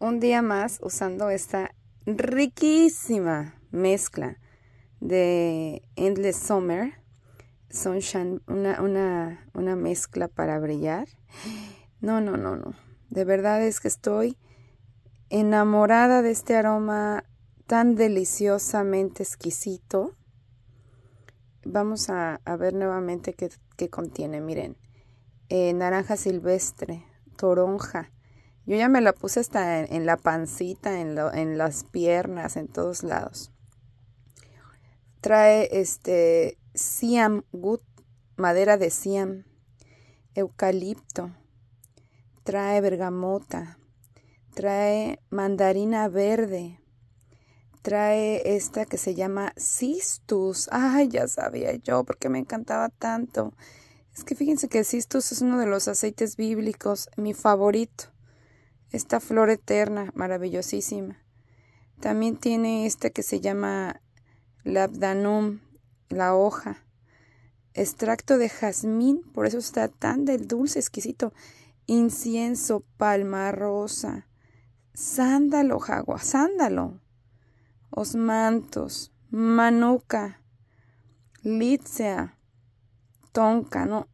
un día más usando esta riquísima mezcla de Endless Summer, Sunshine, una, mezcla para brillar. No, no, no, no. De verdad es que estoy enamorada de este aroma tan deliciosamente exquisito. Vamos a, ver nuevamente qué, contiene. Miren, eh, naranja silvestre, toronja, yo ya me la puse hasta en, la pancita, en, las piernas, en todos lados. Trae este Siam Gut, madera de Siam, eucalipto, trae bergamota, trae mandarina verde, trae esta que se llama cistus. Ay, ya sabía yo porque me encantaba tanto. Es que fíjense que cistus es uno de los aceites bíblicos, mi favorito esta flor eterna, maravillosísima. También tiene este que se llama labdanum, la hoja, extracto de jazmín, por eso está tan del dulce, exquisito, incienso, palma rosa, sándalo, jagua, sándalo, osmantos, manuca, litzea, tonca, no,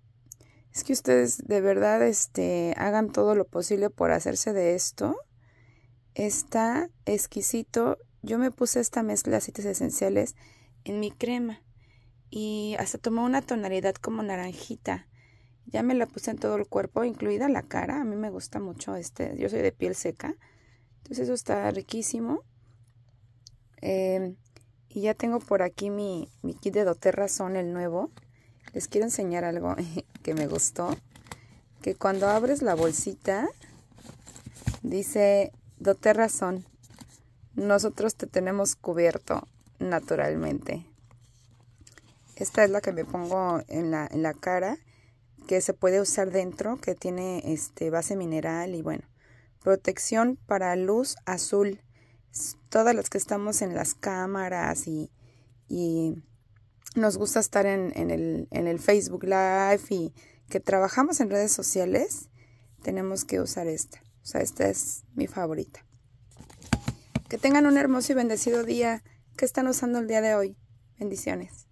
es que ustedes de verdad este, hagan todo lo posible por hacerse de esto. Está exquisito. Yo me puse esta mezcla de aceites esenciales en mi crema y hasta tomó una tonalidad como naranjita. Ya me la puse en todo el cuerpo, incluida la cara. A mí me gusta mucho este. Yo soy de piel seca. Entonces eso está riquísimo. Eh, y ya tengo por aquí mi, mi kit de doTERRA Son, el nuevo les quiero enseñar algo que me gustó. Que cuando abres la bolsita, dice, dote razón, nosotros te tenemos cubierto naturalmente. Esta es la que me pongo en la, cara, que se puede usar dentro, que tiene este, base mineral y bueno. Protección para luz azul. Todas las que estamos en las cámaras y nos gusta estar en, el, en el Facebook Live y que trabajamos en redes sociales, tenemos que usar esta. O sea, esta es mi favorita. Que tengan un hermoso y bendecido día. ¿Qué están usando el día de hoy? Bendiciones.